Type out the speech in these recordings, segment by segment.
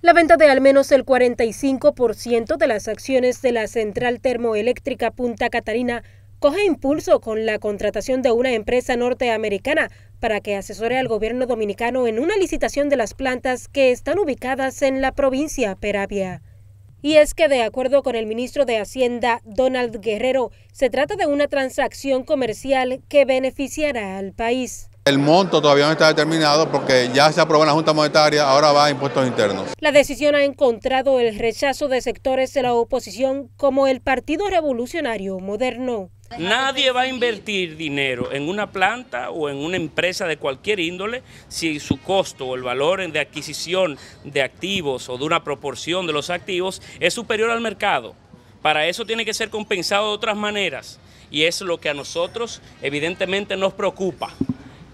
La venta de al menos el 45% de las acciones de la central termoeléctrica Punta Catarina coge impulso con la contratación de una empresa norteamericana para que asesore al gobierno dominicano en una licitación de las plantas que están ubicadas en la provincia Peravia. Y es que de acuerdo con el ministro de Hacienda, Donald Guerrero, se trata de una transacción comercial que beneficiará al país. El monto todavía no está determinado porque ya se aprobó en la Junta Monetaria, ahora va a impuestos internos. La decisión ha encontrado el rechazo de sectores de la oposición como el Partido Revolucionario Moderno. Nadie va a invertir dinero en una planta o en una empresa de cualquier índole si su costo o el valor de adquisición de activos o de una proporción de los activos es superior al mercado. Para eso tiene que ser compensado de otras maneras y es lo que a nosotros evidentemente nos preocupa.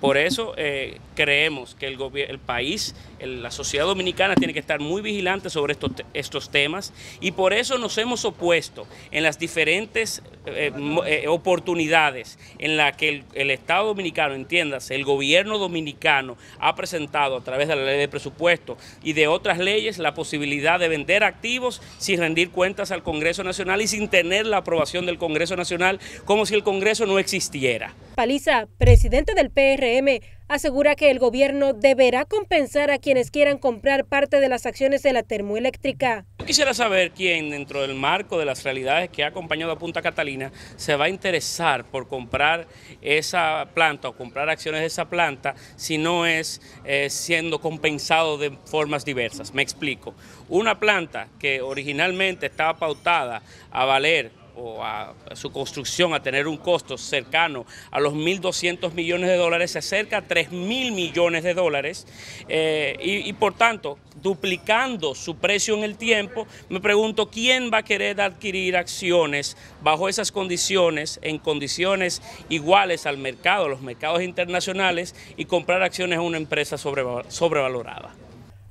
Por eso eh, creemos que el, el país, la sociedad dominicana tiene que estar muy vigilante sobre estos, estos temas y por eso nos hemos opuesto en las diferentes eh, eh, oportunidades en las que el, el, Estado dominicano, entiéndase, el gobierno dominicano ha presentado a través de la ley de presupuesto y de otras leyes la posibilidad de vender activos sin rendir cuentas al Congreso Nacional y sin tener la aprobación del Congreso Nacional, como si el Congreso no existiera. Paliza, presidente del PRM, asegura que el gobierno deberá compensar a quienes quieran comprar parte de las acciones de la termoeléctrica. Yo quisiera saber quién dentro del marco de las realidades que ha acompañado a Punta Catalina se va a interesar por comprar esa planta o comprar acciones de esa planta si no es eh, siendo compensado de formas diversas. Me explico. Una planta que originalmente estaba pautada a valer o a su construcción a tener un costo cercano a los 1.200 millones de dólares, se acerca a 3.000 millones de dólares eh, y, por tanto duplicando su precio en el tiempo, me pregunto quién va a querer adquirir acciones bajo esas condiciones, en condiciones iguales al mercado, a los mercados internacionales y comprar acciones a una empresa sobrevalorada.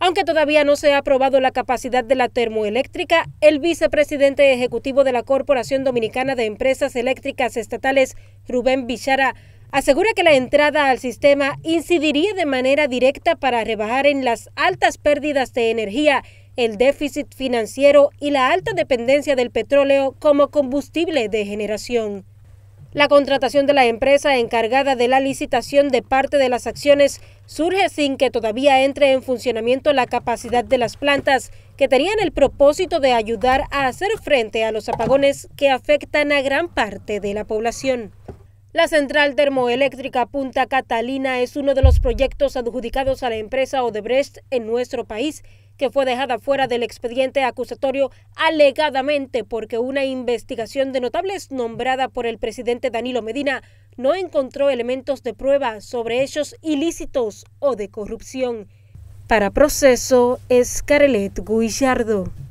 Aunque todavía no se ha aprobado la capacidad de la termoeléctrica, el vicepresidente ejecutivo de la Corporación Dominicana de Empresas Eléctricas Estatales, Rubén Bichara, asegura que la entrada al sistema incidiría de manera directa para rebajar en las altas pérdidas de energía, el déficit financiero y la alta dependencia del petróleo como combustible de generación. La contratación de la empresa encargada de la licitación de parte de las acciones surge sin que todavía entre en funcionamiento la capacidad de las plantas que tenían el propósito de ayudar a hacer frente a los apagones que afectan a gran parte de la población. La central termoeléctrica Punta Catalina es uno de los proyectos adjudicados a la empresa Odebrecht en nuestro país que fue dejada fuera del expediente acusatorio alegadamente porque una investigación de notables nombrada por el presidente Danilo Medina no encontró elementos de prueba sobre hechos ilícitos o de corrupción. Para proceso, es Guillardo.